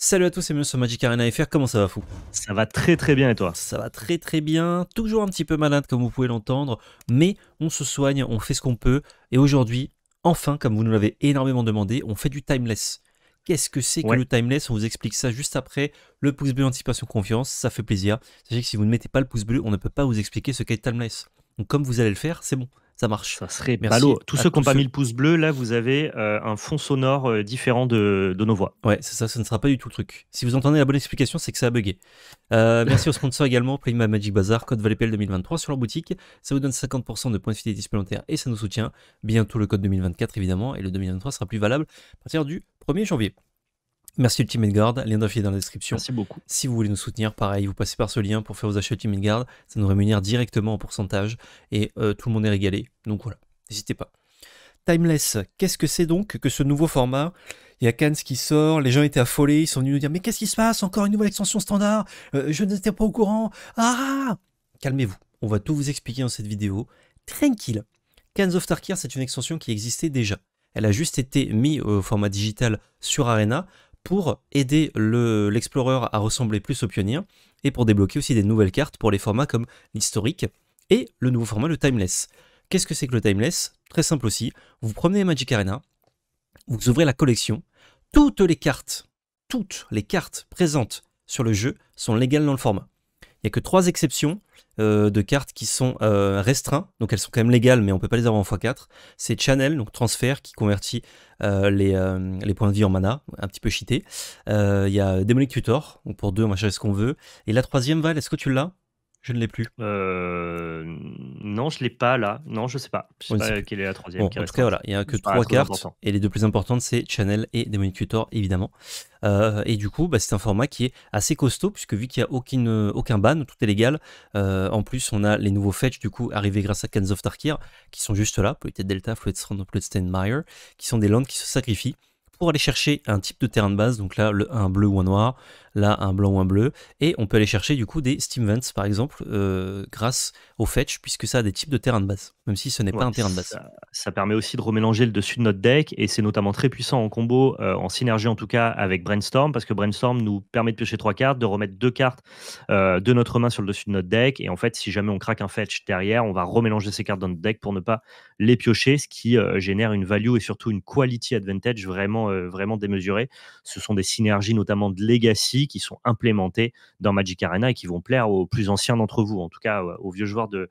Salut à tous c'est bienvenue sur Magic Arena FR, comment ça va fou Ça va très très bien et toi Ça va très très bien, toujours un petit peu malade comme vous pouvez l'entendre, mais on se soigne, on fait ce qu'on peut, et aujourd'hui, enfin, comme vous nous l'avez énormément demandé, on fait du timeless. Qu'est-ce que c'est que le timeless On vous explique ça juste après. Le pouce bleu anticipation confiance, ça fait plaisir. Sachez que si vous ne mettez pas le pouce bleu, on ne peut pas vous expliquer ce qu'est timeless. Donc comme vous allez le faire, c'est bon ça marche. Ça serait Merci ballot. Tous ceux qui n'ont pas mis le pouce bleu, là, vous avez euh, un fond sonore euh, différent de, de, nos voix. Ouais, c'est ça, ça ne sera pas du tout le truc. Si vous entendez la bonne explication, c'est que ça a bugué. Euh, merci aux sponsors également, Prima Magic Bazar, code ValetPL 2023 sur leur boutique. Ça vous donne 50% de points de fidélité supplémentaires et ça nous soutient. Bientôt le code 2024, évidemment, et le 2023 sera plus valable à partir du 1er janvier. Merci Ultimate Guard, lien d'affilée dans la description. Merci beaucoup. Si vous voulez nous soutenir, pareil, vous passez par ce lien pour faire vos achats Ultimate Guard, ça nous rémunère directement en pourcentage et euh, tout le monde est régalé. Donc voilà, n'hésitez pas. Timeless, qu'est-ce que c'est donc que ce nouveau format Il y a Cannes qui sort, les gens étaient affolés, ils sont venus nous dire mais qu'est-ce qui se passe Encore une nouvelle extension standard euh, Je n'étais pas au courant. Ah Calmez-vous, on va tout vous expliquer dans cette vidéo. Tranquille. Cannes of Tarkir, c'est une extension qui existait déjà. Elle a juste été mise au format digital sur Arena pour aider l'explorer à ressembler plus au pionnier et pour débloquer aussi des nouvelles cartes pour les formats comme l'historique et le nouveau format le timeless. Qu'est-ce que c'est que le timeless Très simple aussi, vous promenez Magic Arena, vous ouvrez la collection, toutes les cartes, toutes les cartes présentes sur le jeu sont légales dans le format. Il n'y a que trois exceptions euh, de cartes qui sont euh, restreintes, donc elles sont quand même légales, mais on ne peut pas les avoir en x4. C'est Channel, donc transfert, qui convertit euh, les, points de vie en mana, un petit peu cheaté. Il y a Demonic Tutor, donc pour deux, on va chercher ce qu'on veut. Et la troisième, Val, est-ce que tu l'as je ne l'ai plus. Euh, non, je ne l'ai pas là. Non, je ne sais pas. Je quelle est la troisième. il n'y a que trois cartes. Et les deux plus importantes, c'est Channel et Demonic évidemment. Euh, et du coup, bah, c'est un format qui est assez costaud, puisque vu qu'il n'y a aucune, aucun ban, tout est légal. Euh, en plus, on a les nouveaux fetch, du coup, arrivés grâce à Kans of Tarkir, qui sont juste là, peut-être Delta, Floodstrand, Bloodstainmire, qui sont des landes qui se sacrifient pour aller chercher un type de terrain de base, donc là, le, un bleu ou un noir, là un blanc ou un bleu, et on peut aller chercher du coup des Steam Vents par exemple euh, grâce au fetch, puisque ça a des types de terrain de base, même si ce n'est pas un terrain de base. Ça, permet aussi de remélanger le dessus de notre deck, et c'est notamment très puissant en combo, euh, en synergie en tout cas avec Brainstorm, parce que Brainstorm nous permet de piocher trois cartes, de remettre deux cartes euh, de notre main sur le dessus de notre deck, et en fait si jamais on craque un fetch derrière, on va remélanger ces cartes dans notre deck pour ne pas les piocher, ce qui génère une value et surtout une quality advantage vraiment, vraiment démesurée. Ce sont des synergies notamment de legacy qui sont implémentés dans Magic Arena et qui vont plaire aux plus anciens d'entre vous, en tout cas aux vieux joueurs de,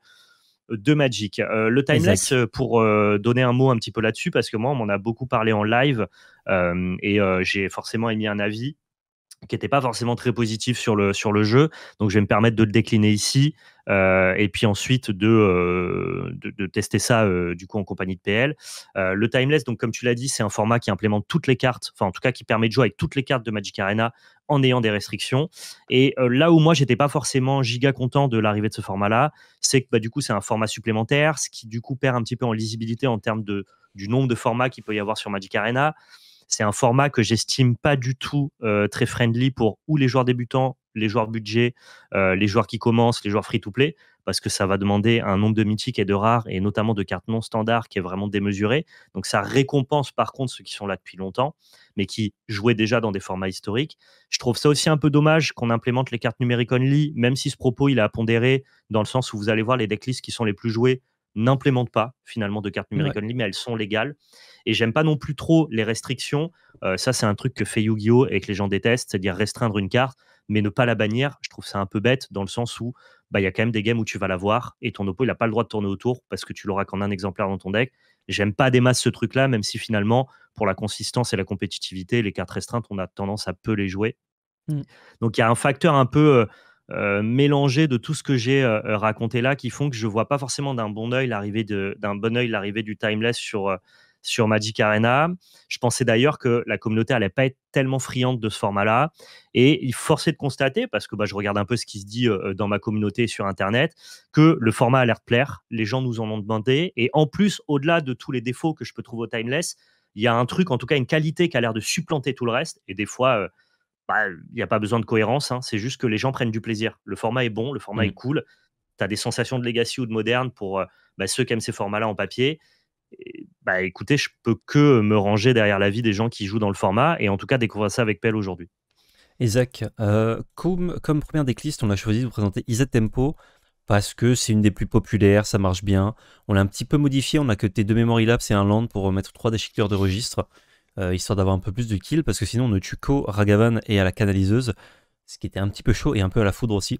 de Magic. Euh, le timeless, euh, pour euh, donner un mot un petit peu là-dessus, parce que moi, on m'en a beaucoup parlé en live et j'ai forcément émis un avis qui n'était pas forcément très positif sur le, sur le jeu. Donc, je vais me permettre de le décliner ici. Euh, et puis ensuite de, euh, de, tester ça euh, du coup en compagnie de PL. le Timeless, donc comme tu l'as dit, c'est un format qui implémente toutes les cartes, enfin en tout cas qui permet de jouer avec toutes les cartes de Magic Arena en ayant des restrictions. Et là où moi, j'étais pas forcément giga content de l'arrivée de ce format-là, c'est que bah, du coup, c'est un format supplémentaire, ce qui du coup perd un petit peu en lisibilité en termes de, du nombre de formats qu'il peut y avoir sur Magic Arena. C'est un format que j'estime pas du tout très friendly pour ou les joueurs débutants les joueurs budget, euh, les joueurs qui commencent, les joueurs free-to-play, parce que ça va demander un nombre de mythiques et de rares, et notamment de cartes non standard qui est vraiment démesuré. Donc ça récompense par contre ceux qui sont là depuis longtemps, mais qui jouaient déjà dans des formats historiques. Je trouve ça aussi un peu dommage qu'on implémente les cartes numérique only, même si ce propos il est à pondérer, dans le sens où vous allez voir les decklists qui sont les plus joués n'implémentent pas finalement de cartes numérique only, mais elles sont légales. Et j'aime pas non plus trop les restrictions. Euh, ça, c'est un truc que fait Yu-Gi-Oh! et que les gens détestent, c'est-à-dire restreindre une carte mais ne pas la bannir, je trouve ça un peu bête dans le sens où bah, il y a quand même des games où tu vas la voir et ton oppo, il n'a pas le droit de tourner autour parce que tu l'auras qu'en un exemplaire dans ton deck. J'aime pas des masses ce truc-là, même si finalement, pour la consistance et la compétitivité, les cartes restreintes, on a tendance à peu les jouer. Mmh. Donc il y a un facteur un peu euh, euh, mélangé de tout ce que j'ai euh, raconté là qui font que je vois pas forcément d'un bon oeil l'arrivée d'un bon oeil l'arrivée du timeless sur sur Magic Arena. Je pensais d'ailleurs que la communauté allait pas être tellement friande de ce format-là. Et il forçait de constater, parce que bah, je regarde un peu ce qui se dit euh, euh, dans ma communauté sur Internet, que le format a l'air de plaire. Les gens nous en ont demandé. Et en plus, au-delà de tous les défauts que je peux trouver au Timeless, il y a un truc, en tout cas une qualité qui a l'air de supplanter tout le reste. Et des fois, euh, bah, il n'y a pas besoin de cohérence. Hein. C'est juste que les gens prennent du plaisir. Le format est bon, le format mmh. est cool. Tu as des sensations de legacy ou de moderne pour bah, ceux qui aiment ces formats-là en papier bah, écoutez, je peux que me ranger derrière la vie des gens qui jouent dans le format et en tout cas découvrir ça avec Pelle aujourd'hui. Et Zach, euh, comme, première decklist, on a choisi de vous présenter Isa Tempo parce que c'est une des plus populaires, ça marche bien. On l'a un petit peu modifié, on a que tes deux memory labs et un land pour mettre trois déchiqueteurs de registre, euh, histoire d'avoir un peu plus de kills, parce que sinon on ne tue qu'au Ragavan et à la canaliseuse, ce qui était un petit peu chaud et un peu à la foudre aussi.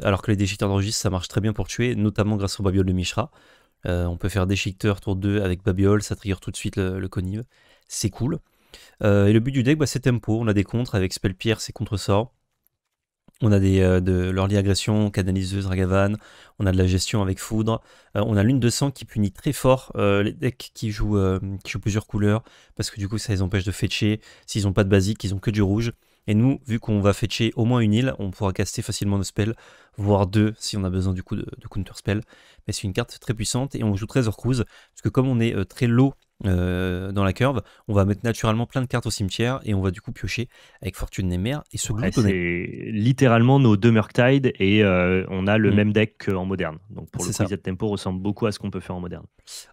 Alors que les déchiqueteurs de registre, ça marche très bien pour tuer, notamment grâce au Babiol de Mishra. Euh, on peut faire déchiqueteur tour 2 avec Babiol, ça trigger tout de suite le, le C'est cool. Euh, et le but du deck, bah, c'est tempo. On a des contres avec spell pierce contre-sort. On a des, euh, de l'early agression, canaliseuse, ragavan. On a de la gestion avec foudre. on a l'une de sang qui punit très fort les decks qui jouent, qui jouent plusieurs couleurs parce que du coup, ça les empêche de fetcher. S'ils n'ont pas de basique, ils n'ont que du rouge. Et nous, vu qu'on va fetcher au moins une île, on pourra caster facilement nos spells voire deux si on a besoin du coup de, counter-spell, Mais c'est une carte très puissante et on joue très Cruise, parce que comme on est euh, très low euh, dans la curve, on va mettre naturellement plein de cartes au cimetière et on va du coup piocher avec Fortune mers et se ouais, C'est littéralement nos deux Murktide et euh, on a le mm. même deck qu'en moderne. Donc pour le coup, de tempo ressemble beaucoup à ce qu'on peut faire en moderne.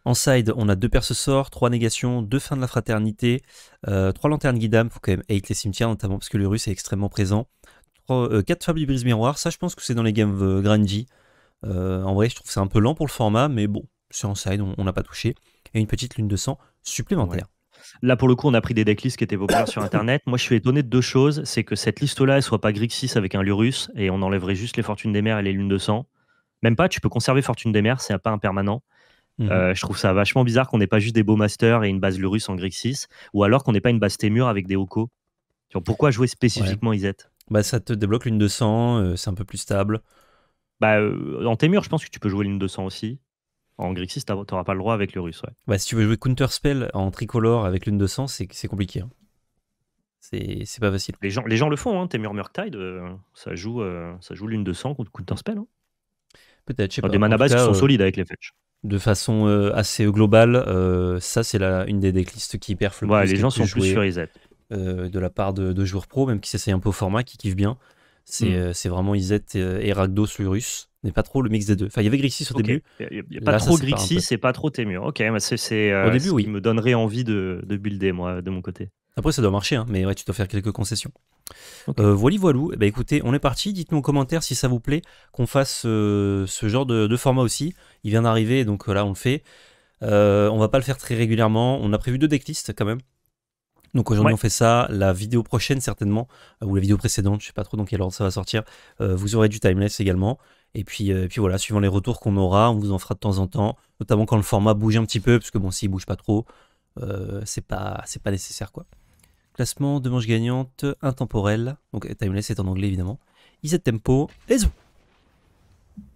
En side, on a deux perces sort, trois négations, deux fins de la fraternité, trois lanternes guidam. Faut quand même hate les cimetières notamment parce que le russe est extrêmement présent. Euh, quatre 4 du Brise Miroir. Ça, je pense que c'est dans les games euh, Grandi. Euh, en vrai, je trouve que c'est un peu lent pour le format, mais bon, c'est un side, on n'a pas touché. Et une petite lune de sang supplémentaire. Là, pour le coup, on a pris des decklists qui étaient populaires sur Internet. Moi, je suis étonné de deux choses. C'est que cette liste-là, elle soit pas Grixis avec un Lurus et on enlèverait juste les Fortunes des Mers et les Lunes de Sang. Même pas, tu peux conserver Fortune des Mers, c'est pas un permanent. Mhm. je trouve ça vachement bizarre qu'on n'ait pas juste des beaux masters et une base Lurus en Grixis, ou alors qu'on n'ait pas une base Témur avec des Oko. Pourquoi jouer spécifiquement iset? Bah, ça te débloque l'une de sang, euh, c'est un peu plus stable. Bah, euh, en Témur, je pense que tu peux jouer l'une de 100 aussi. En Grixis, t'auras pas le droit avec le russe, Bah, si tu veux jouer counter-spell en tricolore avec l'une de 100, c'est compliqué. Hein. C'est pas facile. Les gens, les gens le font, hein, Témur Murktide, euh, ça joue, ça joue l'une 100 contre counter-spell. Hein. Peut-être, je sais pas. Des qui sont solides avec les fetch. De façon assez globale, ça, c'est une des decklists qui plus. Ouais, les gens sont plus sur les euh, de la part de, joueurs pro, même qui s'essayent un peu au format, qui kiffent bien. C'est mm. euh, vraiment Izet et, euh, et Rakdos mais N'est pas trop le mix des deux. Enfin, il y avait Grixis au début. Il pas trop Grixis bah, c'est pas trop Témur. Ok, mais c'est ce oui. qui me donnerait envie de, builder, moi, de mon côté. Après, ça doit marcher, hein, mais ouais, tu dois faire quelques concessions. voili voilà, voilou. Eh ben, écoutez, on est parti. Dites-nous en commentaire si ça vous plaît qu'on fasse ce genre de, format aussi. Il vient d'arriver, donc là, on le fait. on va pas le faire très régulièrement. On a prévu deux decklists quand même. Donc aujourd'hui, on fait ça. La vidéo prochaine, certainement, euh, ou la vidéo précédente, je sais pas trop dans quel ordre ça va sortir, euh, vous aurez du timeless également. Et puis, euh, puis voilà, suivant les retours qu'on aura, on vous en fera de temps en temps, notamment quand le format bouge un petit peu, parce que bon, s'il bouge pas trop, c'est pas, pas nécessaire quoi. Classement de manche gagnante, intemporel, donc timeless est en anglais évidemment. Iset tempo, go!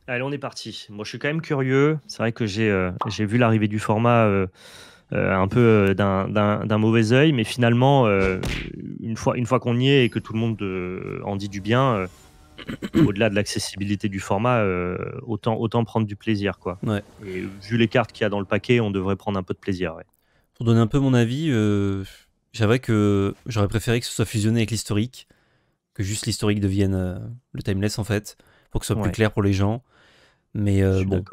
Allez, on est parti. Moi, je suis quand même curieux. C'est vrai que j'ai vu l'arrivée du format euh, un peu euh, d'un mauvais oeil mais finalement, euh, une fois, qu'on y est et que tout le monde en dit du bien, au-delà de l'accessibilité du format, autant, prendre du plaisir. Quoi. vu les cartes qu'il y a dans le paquet, on devrait prendre un peu de plaisir. Pour donner un peu mon avis, j'avais que j'aurais préféré que ce soit fusionné avec l'historique, que juste l'historique devienne le timeless en fait, pour que ce soit plus clair pour les gens. Mais bon,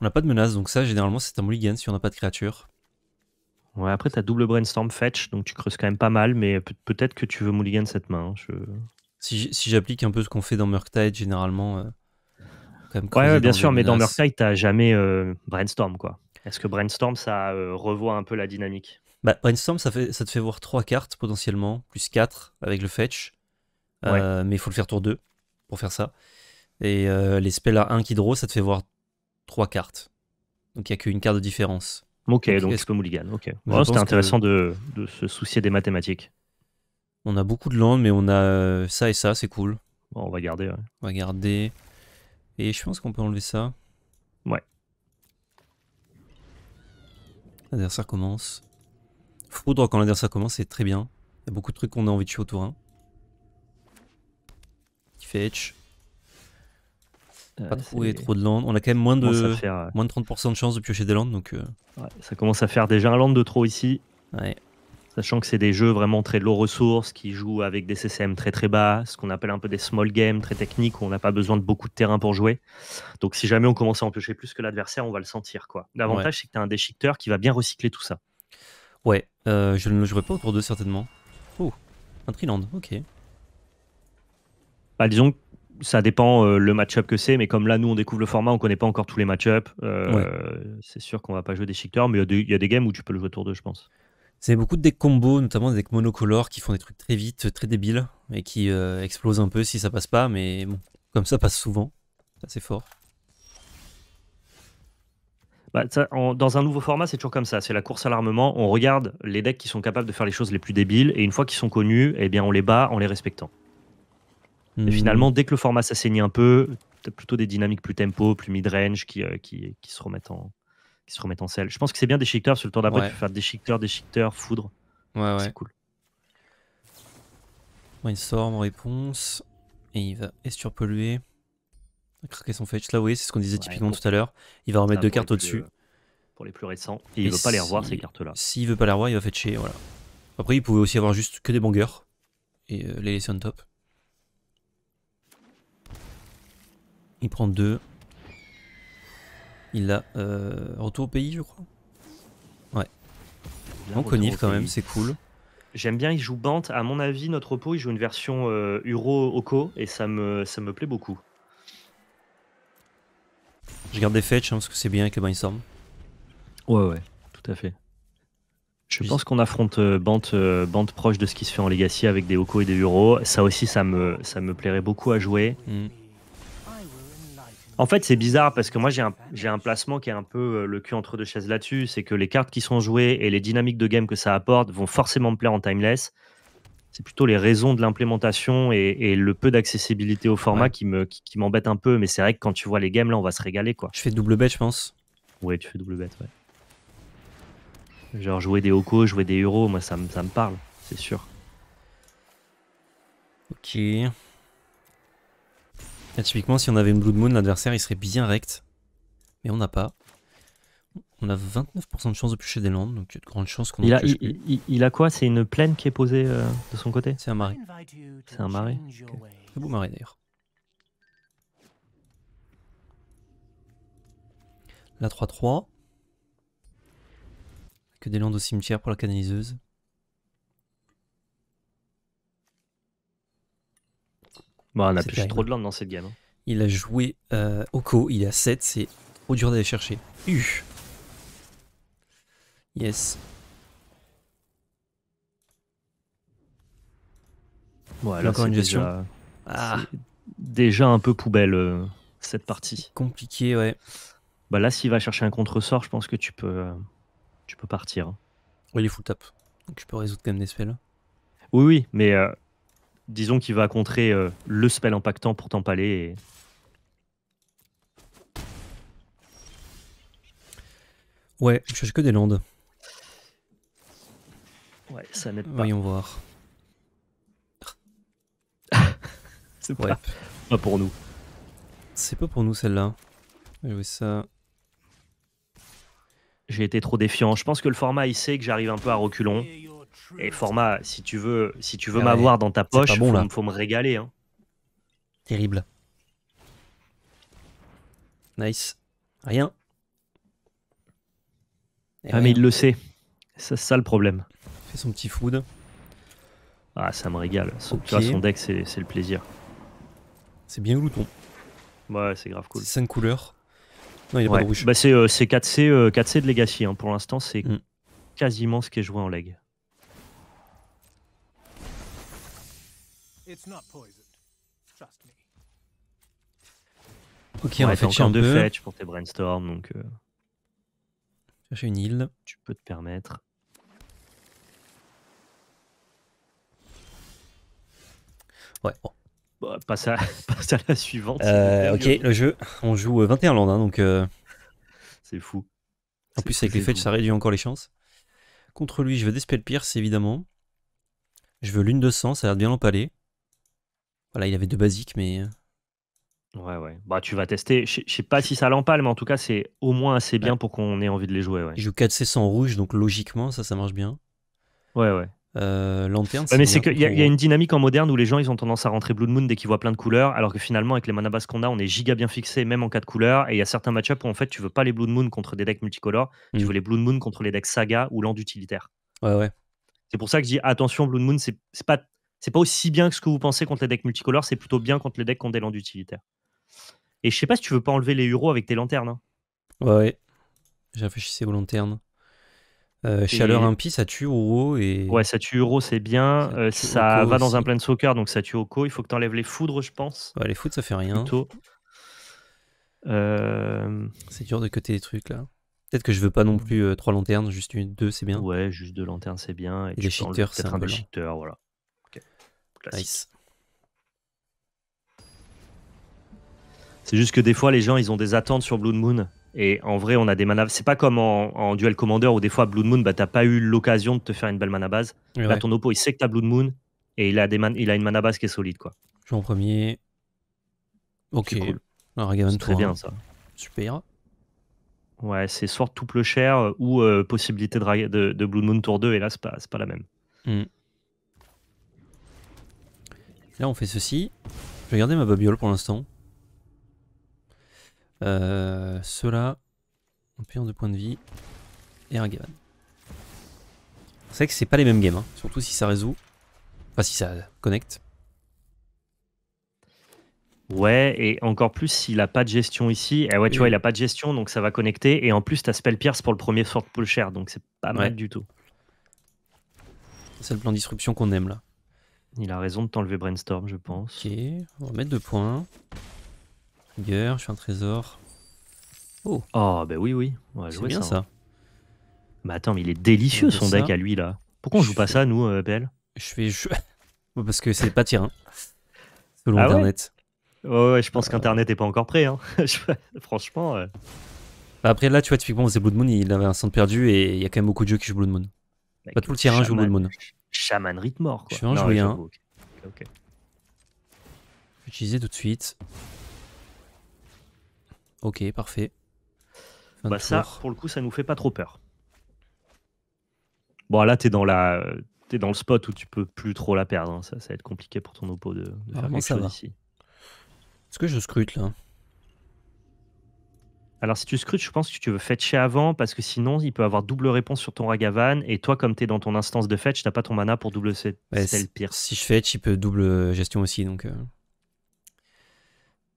on n'a pas de menace, donc ça, généralement, c'est un mulligan si on n'a pas de créature. Ouais, après, t'as double brainstorm fetch, donc tu creuses quand même pas mal, mais peut-être que tu veux mulligan cette main. Hein, si j'applique un peu ce qu'on fait dans Murktide, généralement. Euh, ouais, bien sûr, mais dans Murktide, t'as jamais euh, brainstorm, quoi. Est-ce que brainstorm, ça euh, revoit un peu la dynamique bah, Brainstorm, ça, fait, ça te fait voir 3 cartes potentiellement, plus 4 avec le fetch. mais il faut le faire tour 2 pour faire ça. Et les spells à 1 qui draw, ça te fait voir trois cartes. Donc il n'y a qu'une carte de différence. Ok, donc, donc ce mulligan. Ok. C'était intéressant de, se soucier des mathématiques. On a beaucoup de landes, mais on a euh, ça et ça, c'est cool. on va garder. On va garder. Et je pense qu'on peut enlever ça. Ouais. L'adversaire commence. Foudre quand l'adversaire commence, c'est très bien. Il y a beaucoup de trucs qu'on a envie de tuer autour tour Fetch. Euh, pas et trop de land. On a quand même moins de, euh, moins de 30% de chance de piocher des landes. Donc, euh. ça commence à faire déjà un land de trop ici. Sachant que c'est des jeux vraiment très low ressources qui jouent avec des CCM très très bas, ce qu'on appelle un peu des small games très techniques où on n'a pas besoin de beaucoup de terrain pour jouer. Donc si jamais on commence à en piocher plus que l'adversaire, on va le sentir quoi. L'avantage c'est que tu as un déchiqueteur qui va bien recycler tout ça. Ouais, je ne le jouerai pas autour de certainement. Oh, un Triland, ok. Bah disons ça dépend euh, le match-up que c'est, mais comme là, nous, on découvre le format, on ne connaît pas encore tous les match-up. Euh, c'est sûr qu'on va pas jouer des Shiktar, mais il y, a des games où tu peux le jouer tour 2, je pense. C'est beaucoup de decks combos, notamment des decks monocolores qui font des trucs très vite, très débiles, et qui euh, explosent un peu si ça passe pas, mais bon, comme ça passe souvent, c'est fort. Bah, dans un nouveau format, c'est toujours comme ça. C'est la course à l'armement. On regarde les decks qui sont capables de faire les choses les plus débiles, et une fois qu'ils sont connus, eh bien, on les bat en les respectant. Hmm. finalement, dès que le format s'assaigne un peu, as plutôt des dynamiques plus tempo, plus mid-range qui, euh, se remettent en, qui selle. Je pense que c'est bien des shikters sur le tour d'après, tu peux faire des shikters, des shikters, foudre. Ouais, ouais, C'est cool. Brainstorm, réponse. Et il va esturpolluer. Craquer son fetch. Là, vous voyez, c'est ce qu'on disait typiquement tout à l'heure. Il va remettre deux cartes au-dessus. Euh, pour les plus récents. Et, Et il veut pas les revoir, ces cartes-là. S'il veut pas les revoir, il va fetcher. Voilà. Après, il pouvait aussi avoir juste que des bangers. Et euh, les laisser on top. Il prend deux. Il a euh, retour au pays, je crois. Ouais. On quand même, c'est cool. J'aime bien, il joue Bante. À mon avis, notre repos, il joue une version Euro euh, Oko et ça me, ça me plaît beaucoup. Je garde des fetch Je hein, parce que c'est bien avec le brainstorm. Ouais, ouais, tout à fait. Je pense qu'on affronte euh, Bante, proche de ce qui se fait en Legacy avec des Oko et des Uro. Ça aussi, ça me, ça me plairait beaucoup à jouer. Mm. En fait, c'est bizarre parce que moi, j'ai un, placement qui est un peu euh, le cul entre deux chaises là-dessus. C'est que les cartes qui sont jouées et les dynamiques de game que ça apporte vont forcément me plaire en timeless. C'est plutôt les raisons de l'implémentation et, le peu d'accessibilité au format qui m'embête un peu. Mais c'est vrai que quand tu vois les games, là, on va se régaler. quoi. Je fais double bet, je pense. Ouais tu fais double bet, ouais. Genre jouer des Oko, jouer des Euros, moi, ça me parle, c'est sûr. Ok typiquement, si on avait une Blood Moon, l'adversaire, il serait bien rect. Mais on n'a pas. On a 29% de chance de piocher des landes, donc il y a de grandes chances qu'on il, a, il, a quoi C'est une plaine qui est posée euh, de son côté C'est un marais. C'est un marais. C'est un beau marais d'ailleurs. La 3-3. Que des landes au cimetière pour la canaliseuse. Bah, on a pêché trop de land dans cette gamme. Hein. Il a joué euh, Oko, il a 7, c'est trop dur d'aller chercher. Yes. Bon, encore une ah. Déjà, un peu poubelle euh, cette partie. Compliqué, ouais. Bah là, s'il va chercher un contre-sort, je pense que tu peux, euh, tu peux partir. Hein. Oui, il est full tap. Donc tu peux résoudre quand même des spells. Oui, oui, mais disons qu'il va contrer euh, le spell impactant pour t'empaler. Et... Ouais, je cherche que des landes. Ouais, ça n'aide pas. Voyons voir. C'est pas, pas, pour nous. C'est pas pour nous celle-là. ça. J'ai été trop défiant. Je pense que le format, il sait que j'arrive un peu à reculons. Et format, si tu veux, si tu veux ah m'avoir dans ta poche, bon, faut, faut me régaler. Hein. Terrible. Nice. Rien. ah mais il le sait. C'est ça le problème. Fait son petit food. Ah ça me régale. Son, tu vois, son deck c'est le plaisir. C'est bien louton. Ouais c'est grave cool. 5 couleurs. Non il a pas de rouge. Bah, c'est 4C, euh, euh, c de Legacy. Hein. Pour l'instant c'est hmm. quasiment ce qui est joué en leg. It's not Trust me. Ok, on fait va un deux fetch pour tes brainstorms, donc. Euh, une île. Tu peux te permettre. Ouais, oh. bon. Bah, passe, à, la suivante. Euh, ok, le jeu, on joue 21 euh, land hein, donc. C'est fou. En plus, avec les fetch, ça réduit encore les chances. Contre lui, je veux des pierce évidemment. Je veux lune de sang, ça a l'air bien l'empaler. Voilà, il avait deux basiques, mais. Euh. Ouais, ouais. Bah, tu vas tester. Je sais pas si ça l'empale, mais en tout cas, c'est au moins assez bien pour qu'on ait envie de les jouer. Ouais. Il joue 4C sans rouge, donc logiquement, ça, ça marche bien. Ouais, ouais. Euh, Lanterne. mais c'est qu'il y, y, a une dynamique en moderne où les gens ils ont tendance à rentrer Blood Moon dès qu'ils voient plein de couleurs, alors que finalement avec les mana bases qu'on a, on est giga bien fixé même en cas de couleurs. Et il y a certains matchups où en fait tu veux pas les Blood Moon contre des decks multicolores, tu mm. veux les Blood Moon contre les decks saga ou land utilitaire. Ouais ouais. C'est pour ça que je dis attention Blood Moon c'est pas c'est pas aussi bien que ce que vous pensez contre les decks multicolores, c'est plutôt bien contre les decks qui ont des landes utilitaires. Et je sais pas si tu veux pas enlever les euros avec tes lanternes. Hein. Ouais, J'ai réfléchi aux lanternes. Euh, Chaleur impie, ça tue Uro et. Ouais, ça tue Uro, c'est bien. Ça, euh, va dans un plein de soccer, donc ça tue Oko. Il faut que tu enlèves les foudres, je pense. Ouais, les foudres, ça fait rien. Euh, c'est dur de coter des trucs là. Peut-être que je veux pas non plus euh, trois lanternes, juste une, deux, c'est bien. Ouais, juste deux lanternes, c'est bien. Et, les shifters, c'est un peu. Les voilà. C'est juste que des fois, les gens, ils ont des attentes sur Blood Moon. Et en vrai, on a des manas. C'est pas comme en, duel commander où des fois, Blood Moon, bah, t'as pas eu l'occasion de te faire une belle mana base. Là, ton oppo, il sait que t'as Blood Moon et il a, des il a une mana base qui est solide. quoi. Je en premier. Ok. Cool. très bien hein. ça. Super. Ouais, c'est soit plus cher euh, ou euh, possibilité de, de, Blood Moon tour 2. Et là, c'est pas, la même. Hmm. Là, on fait ceci. Je vais garder ma babiole pour l'instant. Cela, en de points de vie. Et un Gavan. C'est vrai que c'est pas les mêmes games, hein. surtout si ça résout. Enfin, si ça connecte. Ouais, et encore plus s'il a pas de gestion ici. Eh ouais, tu vois, il a pas de gestion, donc ça va connecter. Et en plus, t'as Spell Pierce pour le premier sort Pull chair, donc c'est pas mal du tout. C'est le plan disruption qu'on aime là. Il a raison de t'enlever Brainstorm, je pense. Ok, on va mettre deux points. Trigger, je suis un trésor. Oh. Oh, bah oui, oui. On va jouer bien ça. Mais hein. Bah attends, mais il est délicieux son deck à lui là. Pourquoi on joue pas ça, nous, euh, PL Je fais Je... Parce que c'est pas tir, 1. Hein. selon ah Internet. Ouais, ouais, je pense euh. qu'Internet est pas encore prêt. Hein. Franchement. Euh. Bah après, là, tu vois, typiquement, on faisait Blood Moon, il avait un centre perdu et il y a quand même beaucoup de jeux qui jouent Blood Moon. pas tout le 1 joue Blood Moon. Shaman ritmort. mort. Quoi. Je vais jouer un. Hein. Utiliser tout de suite. Ok, parfait. Bah ça, pour le coup, ça nous fait pas trop peur. Bon, là, t'es dans la, es dans le spot où tu peux plus trop la perdre. Hein. Ça, va être compliqué pour ton oppo de, de faire quelque chose ici. Est-ce que je scrute là alors, si tu scrutes, je pense que tu veux fetcher avant parce que sinon, il peut avoir double réponse sur ton Ragavan. Et toi, comme tu es dans ton instance de fetch, t'as pas ton mana pour double c'est Pierce. pire. Si je fetch, il peut double euh, gestion aussi. donc. Euh,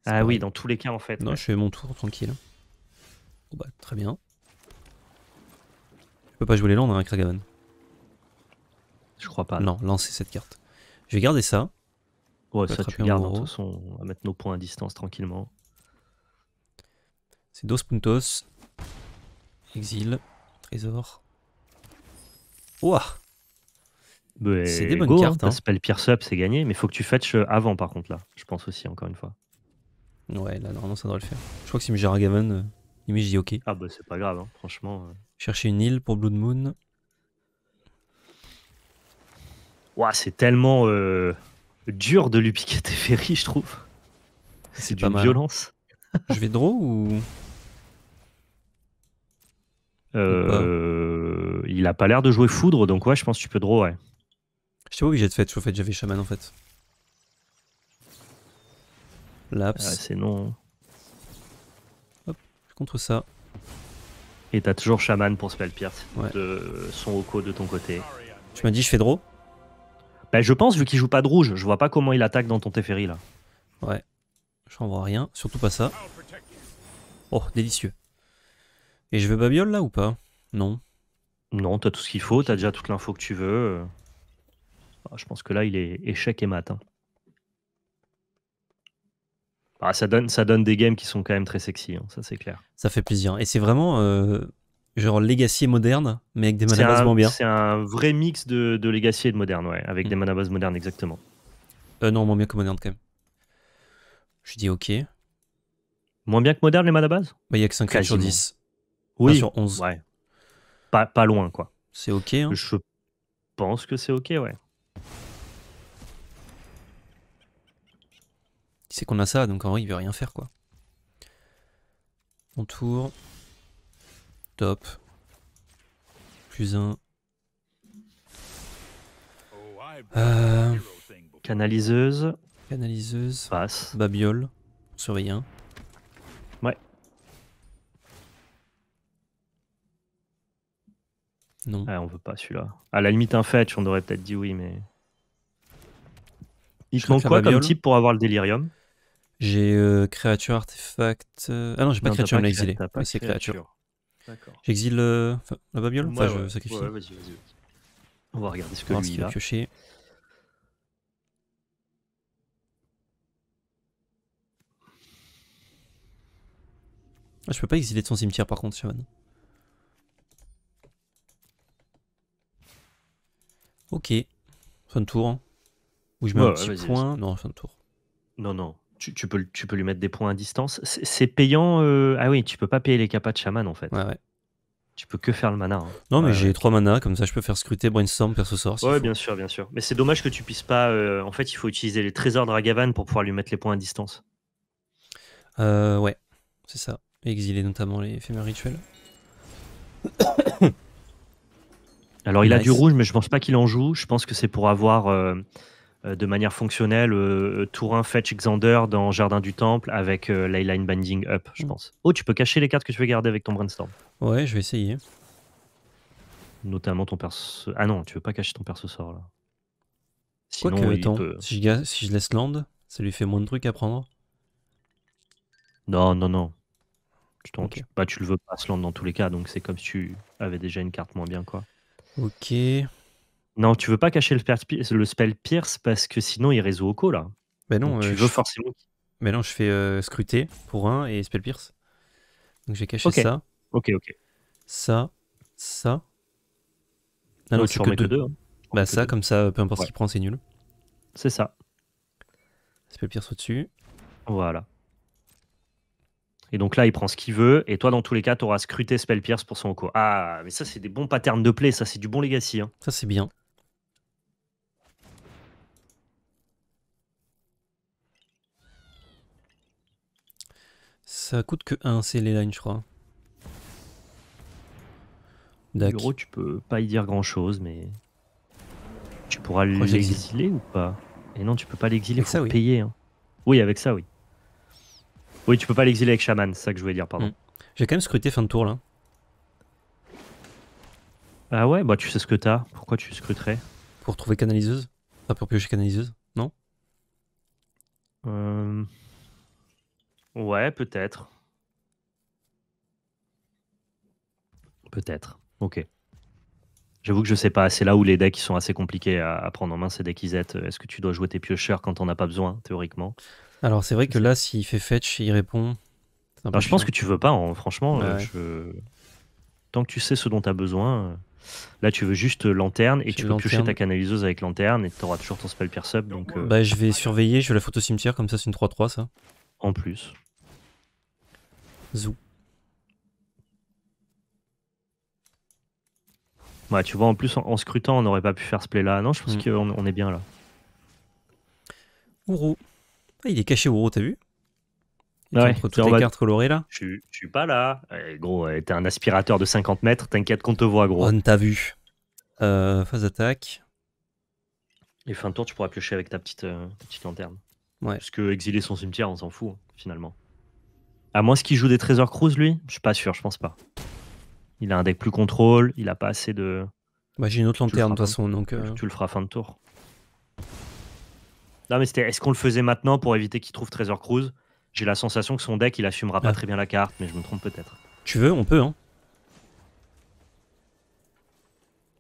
ah oui, dans tous les cas, en fait. Non, je fais mon tour tranquille. Bah, très bien. Je peux pas jouer les landes, hein, avec ragavan Je crois pas. Non, lancer cette carte. Je vais garder ça. Ouais, ça, tu gardes. on va mettre nos points à distance tranquillement. C'est Dos Puntos. Exil. Trésor. Ouah C'est des bonnes cartes. Hein. hein. Spell Pierce Up, c'est gagné. Mais faut que tu fetches euh, avant, par contre, là. Je pense aussi, encore une fois. Ouais, là, normalement, ça devrait le faire. Je crois que si me gère un euh, OK. Ah, bah, c'est pas grave, hein. franchement. Euh. Chercher une île pour Blood Moon. Ouah, c'est tellement euh, dur de lui piquer tes ferries, je trouve. C'est d'une hein. violence je vais draw ou. Euh, il a pas l'air de jouer foudre, donc ouais, je pense que tu peux draw, ouais. Je t'ai pas obligé de fait, en fait, j'avais Shaman en fait. Laps. Ah, c'est non. Hop, contre ça. Et t'as toujours Shaman pour spell ouais. de son Oko de ton côté. Tu m'as dit je fais draw ben, je pense, vu qu'il joue pas de rouge, je vois pas comment il attaque dans ton Teferi là. Ouais. J'en vois rien, surtout pas ça. Oh, délicieux. Et je veux babiole là ou pas Non. Non, t'as tout ce qu'il faut, t'as déjà toute l'info que tu veux. Ah, je pense que là, il est échec et mat. Hein. Ah, ça, donne, ça donne des games qui sont quand même très sexy, hein, ça c'est clair. Ça fait plaisir. Et c'est vraiment euh, genre Legacy et moderne, mais avec des manabas bien. C'est un vrai mix de, de Legacy et de moderne, ouais, avec mm. des manabas modernes exactement. Euh, non, moins bien que moderne quand même. Je dis ok. Moins bien que moderne les mains à base bah, Il n'y a que 5 sur 10. Oui. sur 11. Pas, pas loin, quoi. C'est ok. Hein. Je pense que c'est ok, ouais. C'est qu'on a ça, donc en il veut rien faire, quoi. On tour. Top. Plus un. Euh... euh. Canaliseuse. Canaliseuse. Babiole. sur rien. Ouais. Non. Ah, on veut pas celui-là. À la limite, un fetch, on aurait peut-être dit oui, mais. Il te manque quoi comme type pour avoir le délirium J'ai euh, créature, artefact. Euh, ah non, j'ai pas créature, on exilé. c'est créature. D'accord. J'exile euh, la babiole Moi, je sacrifie. Ouais, vas-y, vas-y. On va regarder ce que lui il a. Piocher. Ah, je peux pas exiler de son cimetière par contre, Shaman. Ok. Fin de tour. Hein. je mets un petit point. Non, fin de tour. Non, non. Tu, peux, tu peux lui mettre des points à distance. C'est payant. Euh, ah oui, tu peux pas payer les capas de Shaman en fait. Ouais, ouais. Tu peux que faire le mana. Hein. Non, mais j'ai trois manas, comme ça je peux faire scruter, brainstorm, perso sort. ouais, bien sûr, bien sûr. Mais c'est dommage que tu puisses pas. Euh, en fait, il faut utiliser les trésors de Ragavan pour pouvoir lui mettre les points à distance. Euh, ouais, c'est ça exiler notamment les fémurs rituels. Alors il a du rouge, mais je pense pas qu'il en joue. Je pense que c'est pour avoir euh, euh, de manière fonctionnelle tour euh, Tourin Fetch Xander dans Jardin du Temple avec euh, Leyline Binding Up, je mm. pense. Oh, tu peux cacher les cartes que tu veux garder avec ton Brainstorm. Ouais, je vais essayer. Notamment ton perso. Ah non, tu veux pas cacher ton perso sort là. si je laisse Land, ça lui fait moins de trucs à prendre. Non, non, non tu, bah, tu le veux pas, land dans tous les cas, donc c'est comme si tu avais déjà une carte moins bien, quoi. Ok. Non, tu veux pas cacher le spell, pierce, parce que sinon il résout au co là. Mais non, tu euh, veux forcément. Mais non, je fais euh, scruter pour un et spell pierce. Donc j'ai caché ça. Ok, ok. Ça, ça. non, que deux. Hein. Bah ça, comme ça, peu importe ce qu'il prend, c'est nul. C'est ça. Spell pierce au-dessus. Voilà. Et donc là, il prend ce qu'il veut. Et toi, dans tous les cas, tu auras scruté Spell Pierce pour son Oko. Ah, mais ça, c'est des bons patterns de play. Ça, c'est du bon legacy. Hein. Ça, c'est bien. Ça coûte que 1, c'est les lines, je crois. D'accord. Gros, tu peux pas y dire grand chose, mais. Tu pourras l'exiler ou pas Et non, tu peux pas l'exiler, il faut payer. Hein. oui, avec ça, oui. Oui, tu peux pas l'exiler avec Shaman, c'est ça que je voulais dire, pardon. Mm. J'ai quand même scruté fin de tour là. Ah ouais, bah tu sais ce que t'as. Pourquoi tu scruterais Pour trouver canaliseuse Pas pour piocher canaliseuse, non euh... Ouais, peut-être. Peut-être, ok. J'avoue que je sais pas, c'est là où les decks sont assez compliqués à, prendre en main, ces decks Est-ce que tu dois jouer tes piocheurs quand t'en as pas besoin, théoriquement alors c'est vrai que là, s'il fait fetch, il répond. Bah, je pense que tu veux pas, hein, franchement. Euh, Tant que tu sais ce dont tu as besoin, là tu veux juste lanterne et tu peux piocher ta canaliseuse avec lanterne et tu auras toujours ton spell pierce up. Donc, euh, Bah je vais surveiller, je vais la photo cimetière, comme ça c'est une 3-3 ça. En plus. Zou. Ouais, bah, tu vois, en plus en, scrutant, on n'aurait pas pu faire ce play là. Non, je pense mm. qu'on on est bien là. Ouro ah, il est caché au t'as vu il ouais, entre toutes les cartes colorées là je, suis pas là. Eh, gros, eh, t'es un aspirateur de 50 mètres, t'inquiète qu'on te voit, gros. On t'a vu. Euh, phase attaque. Et fin de tour, tu pourras piocher avec ta petite, euh, petite lanterne. Ouais. Parce que exiler son cimetière, on s'en fout, hein, finalement. À moins qu'il joue des trésors cruise, lui Je suis pas sûr, je pense pas. Il a un deck plus contrôle, il a pas assez de. Bah, j'ai une autre lanterne de toute façon, donc. Euh, tu le feras fin de tour. Non, mais est-ce qu'on le faisait maintenant pour éviter qu'il trouve Trésor Cruz J'ai la sensation que son deck, il assumera pas très bien la carte, mais je me trompe peut-être. Tu veux, on peut, hein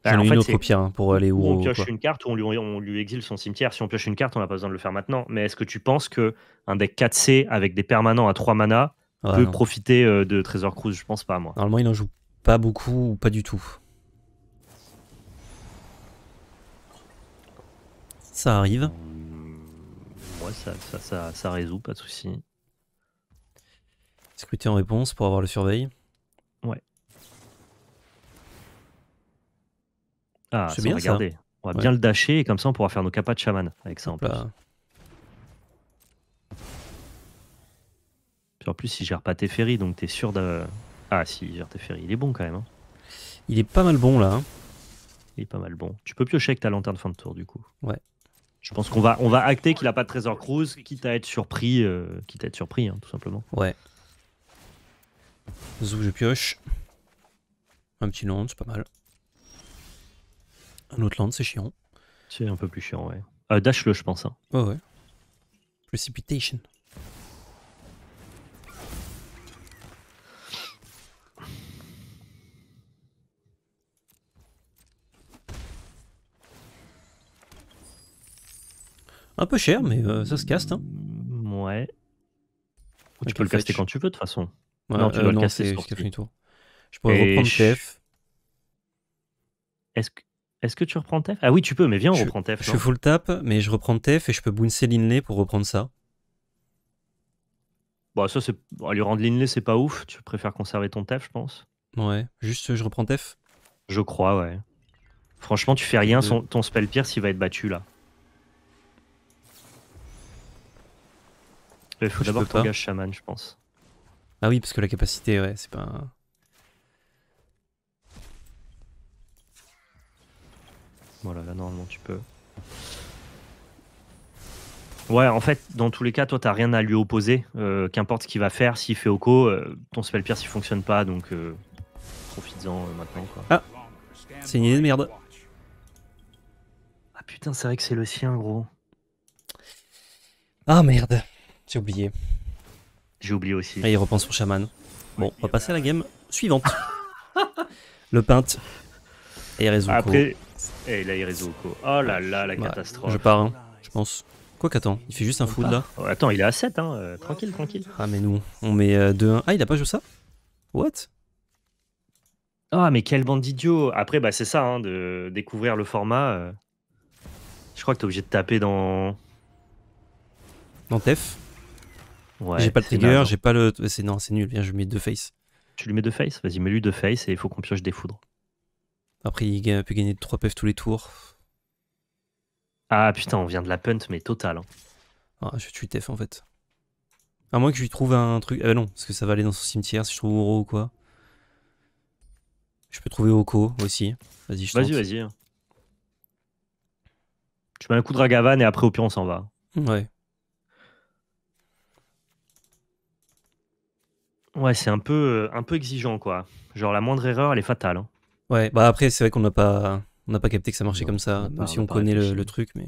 bah, J'en ai une hein, pour aller où on pioche une carte on lui, exile son cimetière. Si on pioche une carte, on n'a pas besoin de le faire maintenant. Mais est-ce que tu penses que un deck 4C avec des permanents à 3 mana peut profiter euh, de Trésor Cruz Je pense pas, moi. Normalement, il en joue pas beaucoup ou pas du tout. Ça arrive ça, ça, ça, résout, pas de souci. Scruter en réponse pour avoir le surveil. Ouais. Ah, c'est bien regarder. On va bien le dasher et comme ça on pourra faire nos capas de chaman avec ça en plus. Puis en plus, il gère pas tes ferries, donc t'es sûr de. Ah si, il gère tes ferries, il est bon quand même. Hein. Il est pas mal bon là. Hein. Il est pas mal bon. Tu peux piocher avec ta lanterne fin de tour du coup. Ouais. Je pense qu'on va, on va acter qu'il n'a pas de Trésor Cruise, quitte à être surpris, euh, quitte à être surpris, hein, tout simplement. Ouais. Zou, je pioche. Un petit land, c'est pas mal. Un autre land, c'est chiant. C'est un peu plus chiant, ouais. Euh, Dash-le, je pense. Hein. Ouais, ouais. Precipitation. Un peu cher, mais euh, ça se caste. Hein. Ouais. tu peux le caster quand tu veux, de toute façon. non, tu dois euh, le caster jusqu'à fin tour. Je pourrais reprendre TF. Est-ce que... Est-ce que tu reprends TF Ah oui, tu peux, mais viens, on je, reprend TEF. Je full tap, mais je reprends TF et je peux bouncer l'inlay pour reprendre ça. Bon, bah, ça, c'est. lui rendre l'inlay, c'est pas ouf. Tu préfères conserver ton TF je pense. Ouais, juste je reprends TF Je crois, ouais. Franchement, tu fais rien, son, ton spell pierce, il va être battu là. faut d'abord que tu chaman, je pense. Ah oui, parce que la capacité, ouais, c'est pas. Voilà, là normalement tu peux. Ouais, en fait, dans tous les cas, toi, t'as rien à lui opposer. Euh, qu'importe ce qu'il va faire, s'il fait Oko, euh, ton spell pierce il fonctionne pas, donc euh, profites-en maintenant. Quoi. Ah C'est une idée de merde. Ah putain, c'est vrai que c'est le sien, gros. Ah merde j'ai oublié. J'ai oublié aussi. Ah, il repense son chaman. Bon, on va passer à la game suivante. le peint. Et il Après, et là Oh là là, la catastrophe. Je pars, hein, je pense. Quoi qu'attends, il fait juste un foot là. attends, il est à 7, hein. Euh, tranquille, tranquille. Ah mais nous, on met euh, de 2-1. Ah, il a pas joué ça What Ah, mais quel bande d'idiot Après, bah c'est ça, hein, de découvrir le format. Euh. Je crois que t'es obligé de taper dans... Dans TEF j'ai pas le trigger, j'ai pas le. C'est non, c'est nul. Viens, je lui mets deux face. Tu lui mets deux face Vas-y, mets-lui deux face et il faut qu'on pioche des foudres. Après, il pu gagner 3 PF tous les tours. Ah putain, on vient de la punt, mais total. Hein. Ah, je suis TF en fait. À moins que je lui trouve un truc. Ah non, parce que ça va aller dans son cimetière si je trouve Oro ou quoi. Je peux trouver Oko aussi. Vas-y, je Vas-y, vas-y. Tu mets un coup de Ragavan et après, au pire, on s'en va. Ouais. Ouais, c'est un peu, euh, un peu exigeant, quoi. Genre, la moindre erreur, elle est fatale. Hein. Ouais, bah après, c'est vrai qu'on n'a pas, on n'a pas capté que ça marchait comme ça, même si on connaît le, truc, mais.